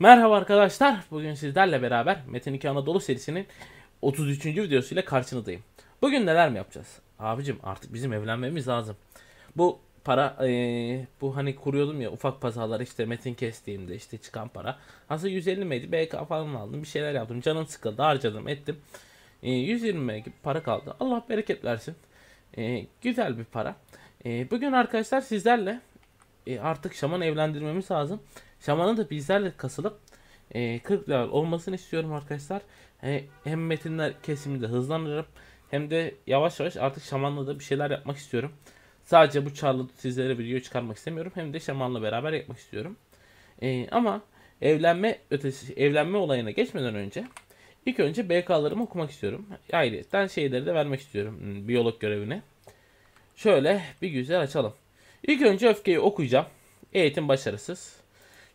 Merhaba arkadaşlar. Bugün sizlerle beraber Metin 2 Anadolu serisinin 33. videosuyla karşınızdayım. Bugün neler mi yapacağız? Abicim artık bizim evlenmemiz lazım. Bu para, ee, bu hani kuruyordum ya ufak pazarlar işte Metin kestiğimde işte çıkan para. Aslında 150 miydi? BK falan aldım. Bir şeyler yaptım. Canım sıkıldı. Harcadım ettim. E, 120 gibi para kaldı. Allah bereket versin. E, güzel bir para. E, bugün arkadaşlar sizlerle e, artık Şaman evlendirmemiz lazım. Şaman'ın da bizlerle kasılıp e, 40 level olmasını istiyorum arkadaşlar. E, hem metinler kesiminde hızlandırıp hem de yavaş yavaş artık Şaman'la da bir şeyler yapmak istiyorum. Sadece bu çarlı sizlere video çıkarmak istemiyorum. Hem de Şaman'la beraber yapmak istiyorum. E, ama evlenme ötesi, evlenme olayına geçmeden önce ilk önce BK'larımı okumak istiyorum. Ayrıca şeyleri de vermek istiyorum hmm, biyolog görevine. Şöyle bir güzel açalım. İlk önce öfkeyi okuyacağım. Eğitim başarısız.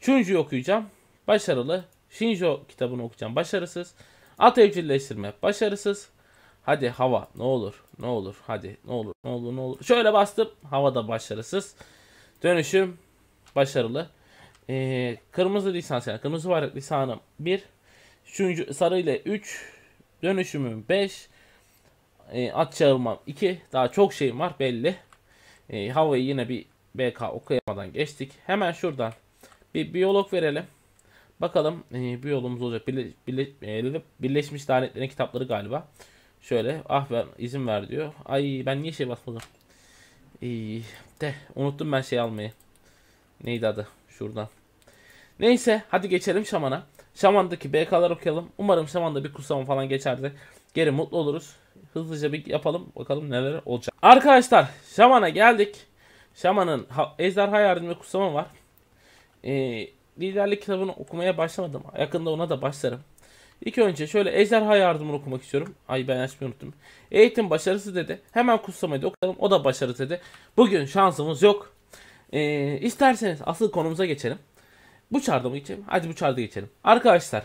Şunju'yu okuyacağım. Başarılı. Shinjo kitabını okuyacağım. Başarısız. At evcilleştirme. Başarısız. Hadi hava ne olur ne olur hadi ne olur ne olur ne olur. Şöyle bastım hava da başarısız. Dönüşüm başarılı. Ee, kırmızı lisans yani kırmızı bayrak lisanım 1. Üçüncü sarı ile 3. Dönüşümüm 5. Ee, at çağırmam 2. Daha çok şeyim var belli. Ee, havayı yine bir BK okuyamadan geçtik. Hemen şuradan bir biyolog verelim. Bakalım e, biyologumuz olacak. Birle, birle, e, Birleşmiş Lanetlerin kitapları galiba. Şöyle ah ben izin ver diyor. Ay ben niye şey basmadım? Ee, de unuttum ben şey almayı. Neydi adı? Şuradan. Neyse hadi geçelim Şaman'a. Şaman'daki BK'lar okuyalım. Umarım Şaman'da bir kursama falan geçerdi. Geri mutlu oluruz. Hızlıca bir yapalım. Bakalım neler olacak. Arkadaşlar Şaman'a geldik. Şaman'ın ejderha yardımcı kursama var e, liderlik kitabını okumaya başlamadım. Yakında ona da başlarım. İlk önce şöyle Ejderha Yardımını okumak istiyorum. Ay ben açmayı unuttum. Eğitim başarısı dedi. Hemen kutsamayı da okuyalım. O da başarı dedi. Bugün şansımız yok. Ee, isterseniz asıl konumuza geçelim. Bu çarda mı geçelim? Hadi bu çarda geçelim. Arkadaşlar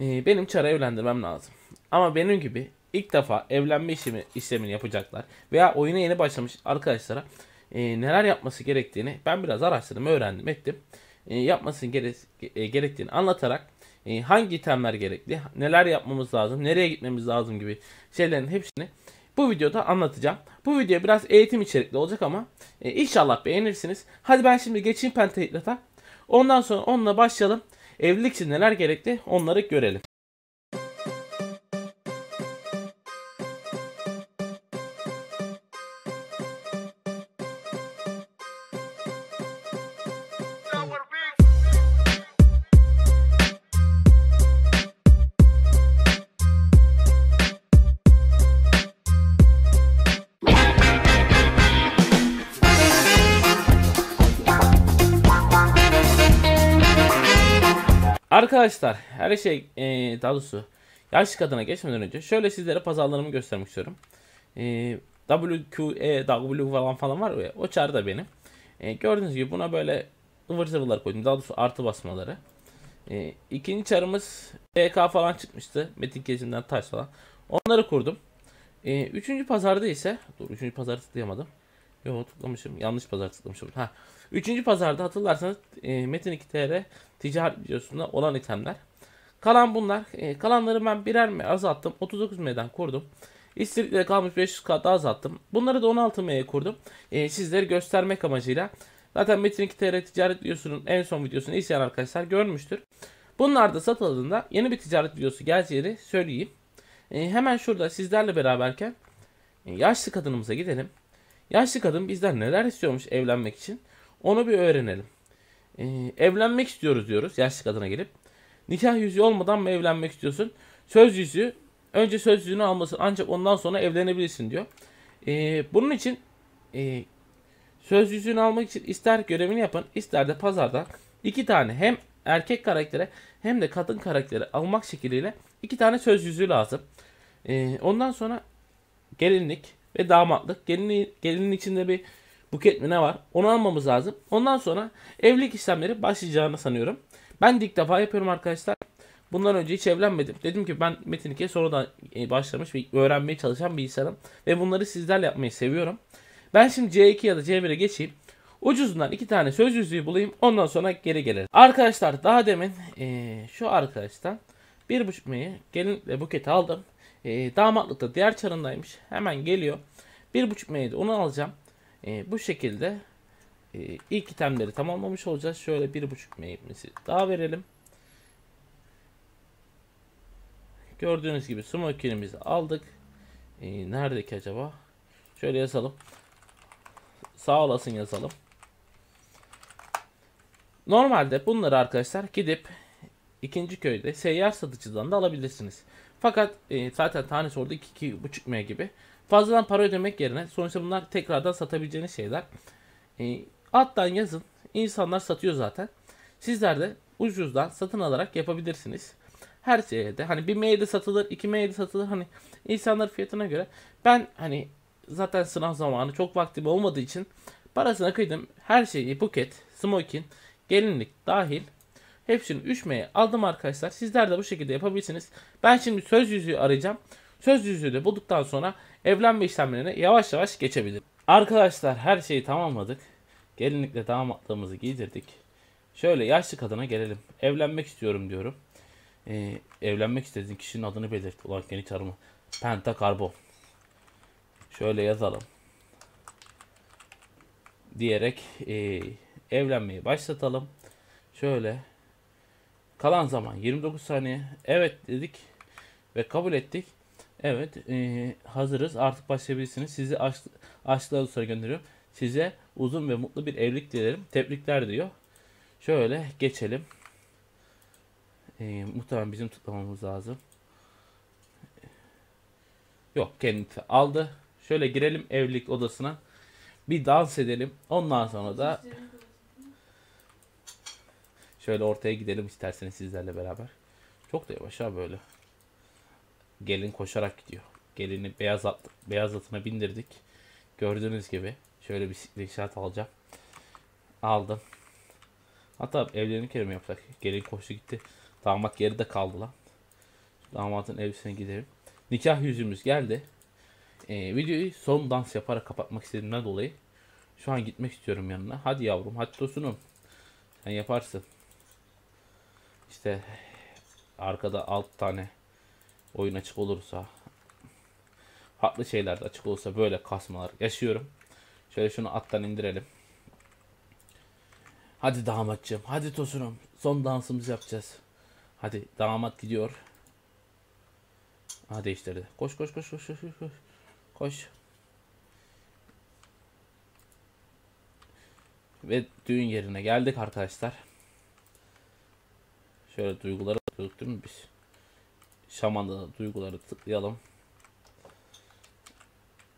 e, benim çara evlendirmem lazım. Ama benim gibi ilk defa evlenme işlemi, işlemini yapacaklar veya oyuna yeni başlamış arkadaşlara e, neler yapması gerektiğini ben biraz araştırdım, öğrendim, ettim e, yapması gere e, gerektiğini anlatarak e, hangi itemler gerekli, neler yapmamız lazım, nereye gitmemiz lazım gibi şeylerin hepsini bu videoda anlatacağım. Bu video biraz eğitim içerikli olacak ama e, inşallah beğenirsiniz. Hadi ben şimdi geçeyim Pentahitlat'a. Ondan sonra onunla başlayalım. Evlilik için neler gerekli onları görelim. Arkadaşlar her şey e, daha doğrusu yaşlı kadına geçmeden önce şöyle sizlere pazarlarımı göstermek istiyorum. E, WQE, W falan falan var ya o çağrı da benim. E, gördüğünüz gibi buna böyle ıvır zıvırlar koydum. Daha doğrusu artı basmaları. E, ikinci çarımız EK falan çıkmıştı. Metin kesimden taş falan. Onları kurdum. E, üçüncü pazarda ise, dur üçüncü pazarı tıklayamadım. Yok tıklamışım. Yanlış pazar tıklamışım. Ha. Üçüncü pazarda hatırlarsanız e, Metin 2 TR ticaret videosunda olan itemler. Kalan bunlar. E, kalanları ben birer mi azalttım. 39 M'den kurdum. İstedikleri kalmış 500 kat daha azalttım. Bunları da 16 M'ye kurdum. E, sizlere göstermek amacıyla. Zaten Metin 2 TR ticaret videosunun en son videosunu izleyen arkadaşlar görmüştür. Bunlar da satıldığında yeni bir ticaret videosu geleceğini söyleyeyim. E, hemen şurada sizlerle beraberken e, yaşlı kadınımıza gidelim. Yaşlı kadın bizden neler istiyormuş evlenmek için onu bir öğrenelim. Ee, evlenmek istiyoruz diyoruz yaşlı kadına gelip. Nikah yüzüğü olmadan mı evlenmek istiyorsun? Söz yüzüğü önce söz yüzüğünü almasın ancak ondan sonra evlenebilirsin diyor. Ee, bunun için e, söz yüzüğünü almak için ister görevini yapın ister de pazarda iki tane hem erkek karaktere hem de kadın karaktere almak şekliyle iki tane söz yüzüğü lazım. Ee, ondan sonra gelinlik ve damatlık. Gelinin, gelinin içinde bir buket mi ne var onu almamız lazım. Ondan sonra evlilik işlemleri başlayacağını sanıyorum. Ben de ilk defa yapıyorum arkadaşlar. Bundan önce hiç evlenmedim. Dedim ki ben Metinike'ye sonradan e, başlamış ve öğrenmeye çalışan bir insanım. Ve bunları sizlerle yapmayı seviyorum. Ben şimdi C2 ya da C1'e geçeyim. Ucuzundan iki tane söz yüzüğü bulayım. Ondan sonra geri geliriz. Arkadaşlar daha demin ee, şu arkadaştan bir buçuk meyi gelin ve buketi aldım. E, ee, damatlıkta diğer çarındaymış. Hemen geliyor. Bir buçuk meydi onu alacağım. E, bu şekilde e, ilk itemleri tamamlamış olacağız. Şöyle bir buçuk meyimizi daha verelim. Gördüğünüz gibi smokinimizi aldık. E, neredeki acaba? Şöyle yazalım. Sağ olasın yazalım. Normalde bunları arkadaşlar gidip ikinci köyde seyyar satıcıdan da alabilirsiniz. Fakat e, zaten tanesi orada 2-2,5 M gibi. Fazladan para ödemek yerine sonuçta bunlar tekrardan satabileceğiniz şeyler. E, alttan yazın. İnsanlar satıyor zaten. Sizler de ucuzdan satın alarak yapabilirsiniz. Her şeye de hani 1 M'ye de satılır, 2 M'ye de satılır. Hani insanlar fiyatına göre. Ben hani zaten sınav zamanı çok vaktim olmadığı için parasına kıydım. Her şeyi buket, smokin, gelinlik dahil Hepsini 3M'ye aldım arkadaşlar. Sizler de bu şekilde yapabilirsiniz. Ben şimdi söz yüzüğü arayacağım. Söz yüzüğü de bulduktan sonra evlenme işlemlerine yavaş yavaş geçebilirim. Arkadaşlar her şeyi tamamladık. Gelinlikle damatlığımızı giydirdik. Şöyle yaşlı kadına gelelim. Evlenmek istiyorum diyorum. Ee, evlenmek istediğin kişinin adını belirt. Ulan yeni çarımı. Pentakarbo. Şöyle yazalım. Diyerek e, evlenmeyi başlatalım. Şöyle Kalan zaman 29 saniye. Evet dedik ve kabul ettik. Evet e, hazırız artık başlayabilirsiniz. Sizi aşk, aşkla sonra gönderiyorum. Size uzun ve mutlu bir evlilik dilerim. Tebrikler diyor. Şöyle geçelim. E, muhtemelen bizim tutmamamız lazım. Yok kendisi aldı. Şöyle girelim evlilik odasına. Bir dans edelim. Ondan sonra da... Şöyle ortaya gidelim isterseniz sizlerle beraber. Çok da yavaş ha böyle. Gelin koşarak gidiyor. Gelini beyaz, at, beyaz atına bindirdik. Gördüğünüz gibi şöyle bir inşaat alacağım. Aldım. Hatta evlerini kere mi yapsak? Gelin koştu gitti. Damat geride kaldı lan. Damatın evine gidelim. Nikah yüzümüz geldi. Ee, videoyu son dans yaparak kapatmak istediğimden dolayı şu an gitmek istiyorum yanına. Hadi yavrum hadi tosunum. Sen yaparsın işte arkada alt tane oyun açık olursa farklı şeyler de açık olsa böyle kasmalar yaşıyorum. Şöyle şunu attan indirelim. Hadi damatçım, hadi tosunum. Son dansımızı yapacağız. Hadi damat gidiyor. Aha değiştirdi. Koş koş koş koş koş koş. Koş. Ve düğün yerine geldik arkadaşlar. Şöyle duyguları tıkladık değil mi biz? Şaman'da da duyguları tıklayalım.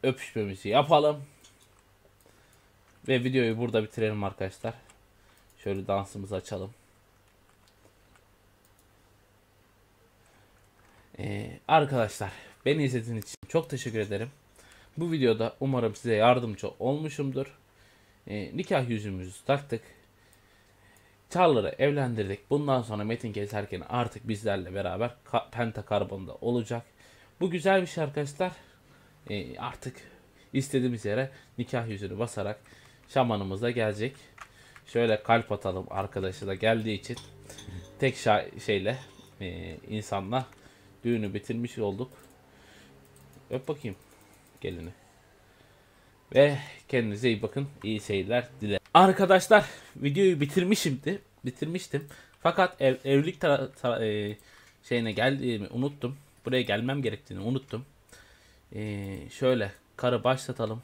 Öpüşmemizi yapalım. Ve videoyu burada bitirelim arkadaşlar. Şöyle dansımızı açalım. Ee, arkadaşlar beni izlediğiniz için çok teşekkür ederim. Bu videoda umarım size yardımcı olmuşumdur. Ee, nikah yüzümüzü taktık. Charler'ı evlendirdik. Bundan sonra Metin Gezerken artık bizlerle beraber Pentakarbon'da olacak. Bu güzel bir şey arkadaşlar. E, artık istediğimiz yere nikah yüzünü basarak şamanımız da gelecek. Şöyle kalp atalım arkadaşı da geldiği için tek şeyle e, insanla düğünü bitirmiş olduk. Öp bakayım gelini. Ve kendinize iyi bakın. İyi seyirler dilerim. Arkadaşlar videoyu bitirmişimdi. Bitirmiştim. Fakat ev, evlilik tara, tara, e, şeyine geldiğimi unuttum. Buraya gelmem gerektiğini unuttum. E, şöyle karı başlatalım.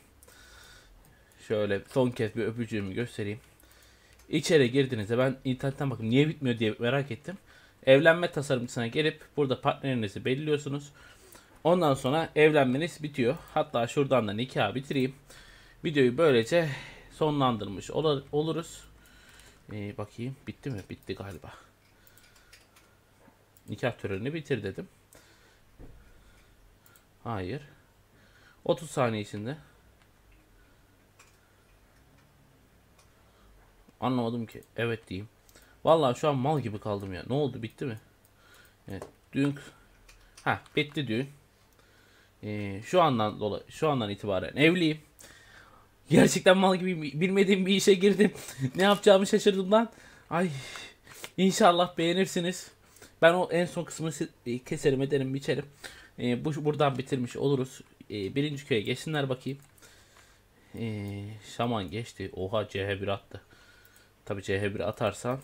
Şöyle son kez bir öpücüğümü göstereyim. İçeri girdiğinizde ben internetten bakın niye bitmiyor diye merak ettim. Evlenme tasarımcısına gelip burada partnerinizi belirliyorsunuz. Ondan sonra evlenmeniz bitiyor. Hatta şuradan da nikahı bitireyim. Videoyu böylece sonlandırmış ol oluruz. Ee, bakayım bitti mi? Bitti galiba. Nikah törenini bitir dedim. Hayır. 30 saniye içinde. Anlamadım ki. Evet diyeyim. Vallahi şu an mal gibi kaldım ya. Ne oldu? Bitti mi? Evet. Düğün. Ha, bitti düğün. Ee, şu andan dolayı, şu andan itibaren evliyim. Gerçekten mal gibi bilmediğim bir işe girdim. ne yapacağımı şaşırdım lan. Ay inşallah beğenirsiniz. Ben o en son kısmını e, keserim ederim biçerim. Ee, bu buradan bitirmiş oluruz. Ee, birinci köye geçsinler bakayım. Ee, şaman geçti. Oha CH1 attı. Tabi CH1 atarsam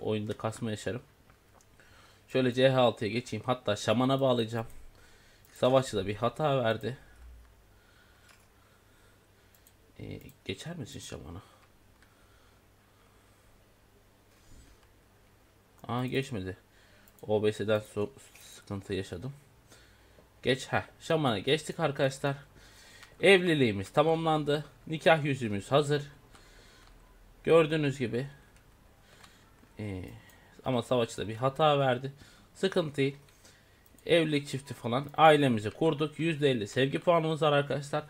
oyunda kasma yaşarım. Şöyle CH6'ya geçeyim. Hatta şamana bağlayacağım. Savaşçı da bir hata verdi. Ee, geçer misin Şaban'a? Aa geçmedi. OBS'den so sıkıntı yaşadım. Geç ha. Şaman'a geçtik arkadaşlar. Evliliğimiz tamamlandı. Nikah yüzümüz hazır. Gördüğünüz gibi. Ee, ama savaşta bir hata verdi. Sıkıntı değil. Evlilik çifti falan ailemizi kurduk. %50 sevgi puanımız var arkadaşlar.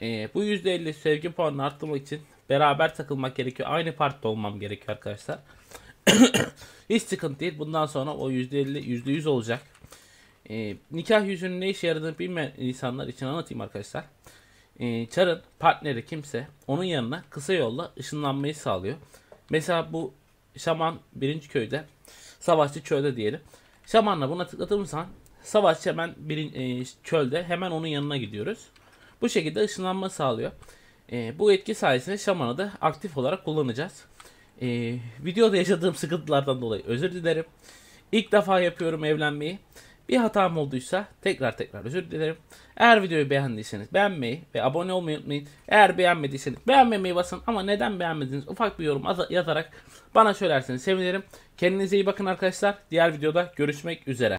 E, bu %50 sevgi puanını arttırmak için beraber takılmak gerekiyor. Aynı partide olmam gerekiyor arkadaşlar. Hiç sıkıntı değil. Bundan sonra o %50 %100 olacak. E, nikah yüzünün ne işe yaradığını bilmeyen insanlar için anlatayım arkadaşlar. E, çarın partneri kimse onun yanına kısa yolla ışınlanmayı sağlıyor. Mesela bu şaman birinci köyde savaşçı çölde diyelim. Şamanla buna tıklatırsan, savaşçı hemen birin, e, çölde hemen onun yanına gidiyoruz. Bu şekilde ışınlanma sağlıyor. E, bu etki sayesinde şamanı da aktif olarak kullanacağız. E, videoda yaşadığım sıkıntılardan dolayı özür dilerim. İlk defa yapıyorum evlenmeyi. Bir hatam olduysa tekrar tekrar özür dilerim. Eğer videoyu beğendiyseniz beğenmeyi ve abone olmayı unutmayın. Eğer beğenmediyseniz beğenmemeyi basın ama neden beğenmediğiniz ufak bir yorum yazarak bana söylerseniz sevinirim. Kendinize iyi bakın arkadaşlar. Diğer videoda görüşmek üzere.